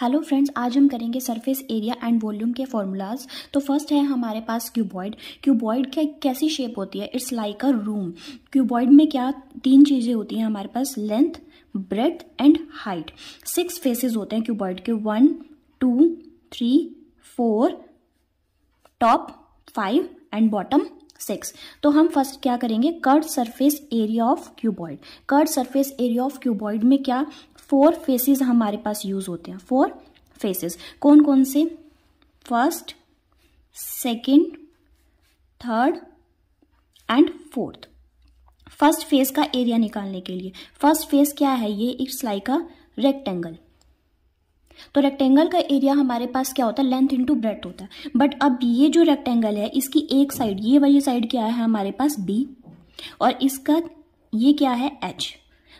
Hello friends आज हम करेंगे सरफेस एरिया एंड वॉल्यूम के फॉर्मूलाज तो फर्स्ट है हमारे पास क्यूबॉइड क्यूबॉइड क्या कैसी शेप होती है it's like a room cuboid में क्या तीन चीज़ें होती हैं हमारे पास length breadth and height six faces होते हैं क्यूबॉइड के one two three four top five and bottom six तो हम फर्स्ट क्या करेंगे curved surface area of cuboid curved surface area of cuboid में क्या फोर फेसेस हमारे पास यूज होते हैं फोर फेसेस कौन कौन से first second third and fourth first face का एरिया निकालने के लिए फर्स्ट फेस क्या है ये इट्स लाइक अ रेक्टेंगल तो रेक्टेंगल का एरिया हमारे पास क्या होता है लेंथ इनटू ब्रेथ होता है बट अब ये जो रेक्टेंगल है इसकी एक साइड ये वाली साइड क्या है हमारे पास बी और इसका ये क्या है एच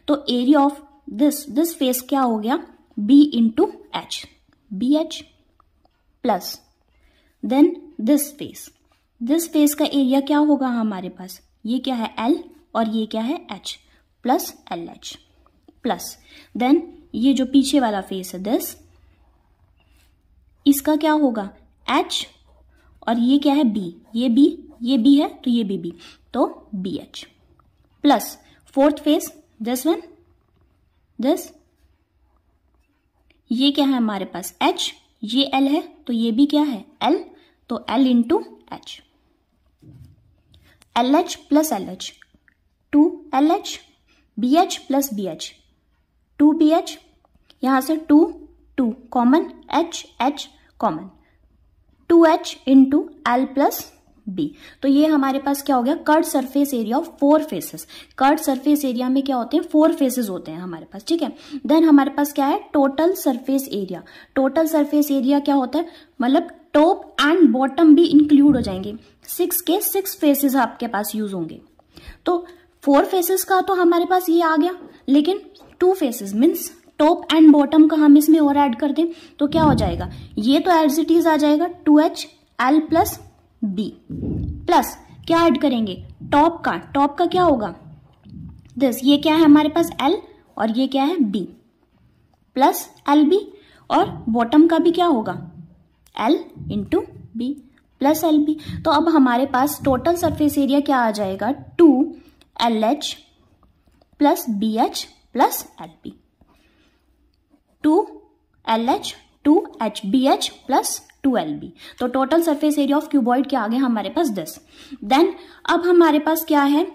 तो area of this this face क्या हो गया B into H B H plus then this face this face का एरिया क्या होगा हमारे पास ये क्या है एल और ये क्या है H plus L H plus then ये जो पीछे वाला फेस है दिस इसका क्या होगा एच और ये क्या है बी ये बी ये बी है तो ये बी बी तो B H plus fourth face this one this ये क्या है हमारे पास एच ये एल है तो ये भी क्या है एल तो L into H L H plus L H two L H B H plus B H two B H यहां से two two common H H common two H into L plus B तो ये हमारे पास क्या हो गया curved surface area of four faces curved surface area में क्या होते हैं फोर फेसेस होते हैं हमारे पास ठीक है देन हमारे पास क्या है total surface area total surface area क्या होता है मतलब टॉप एंड बॉटम भी इंक्लूड हो जाएंगे सिक्स के सिक्स फेसेस आपके पास यूज होंगे तो फोर फेसेस का तो हमारे पास ये आ गया लेकिन two faces means top and bottom का हम इसमें और ऐड कर दें तो क्या हो जाएगा ये तो एज इट इज आ जाएगा two H L plus B plus क्या ऐड करेंगे टॉप का टॉप का क्या होगा दिस ये क्या है हमारे पास एल और ये क्या है बी प्लस एल बी और बॉटम का भी क्या होगा L into B plus L B तो अब हमारे पास टोटल सरफेस एरिया क्या आ जाएगा two L H plus B H plus L B two L H two H B H plus 12b. तो total surface area of cuboid के आगे हमारे पास दस देन अब हमारे पास क्या है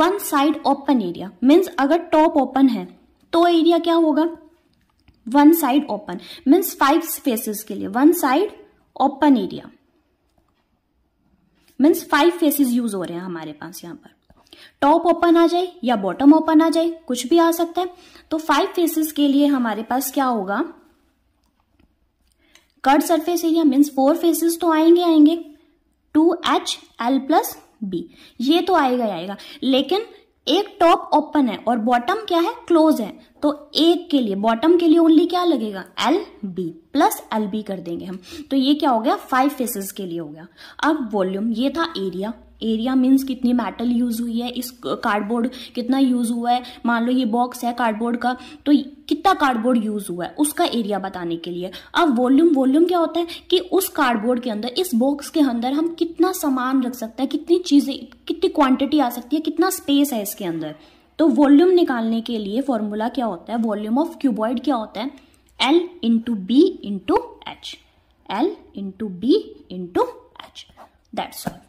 one side open area means अगर टॉप ओपन है तो एरिया क्या होगा one side open means five faces के लिए one side open area means five faces use हो रहे हैं हमारे पास यहां पर टॉप ओपन आ जाए या बॉटम ओपन आ जाए कुछ भी आ सकता है तो फाइव फेसेस के लिए हमारे पास क्या होगा curved surface area means four faces तो आएंगे आएंगे two H L plus B ये तो आएगा आएगा लेकिन एक टॉप ओपन है और बॉटम क्या है क्लोज है तो एक के लिए बॉटम के लिए ओनली क्या लगेगा L B plus L B कर देंगे हम तो ये क्या हो गया फाइव फेसेस के लिए हो गया अब वॉल्यूम ये था एरिया एरिया मीन्स कितनी मेटल यूज हुई है इस कार्डबोर्ड कितना यूज हुआ है मान लो ये बॉक्स है कार्डबोर्ड का तो कितना कार्डबोर्ड यूज हुआ है उसका एरिया बताने के लिए अब वॉल्यूम वॉल्यूम क्या होता है कि उस कार्डबोर्ड के अंदर इस बॉक्स के अंदर हम कितना सामान रख सकते हैं कितनी चीजें कितनी क्वांटिटी आ सकती है कितना स्पेस है इसके अंदर तो वॉल्यूम निकालने के लिए फॉर्मूला क्या होता है वॉल्यूम ऑफ क्यूबॉइड क्या होता है L into B into H L into B into H that's all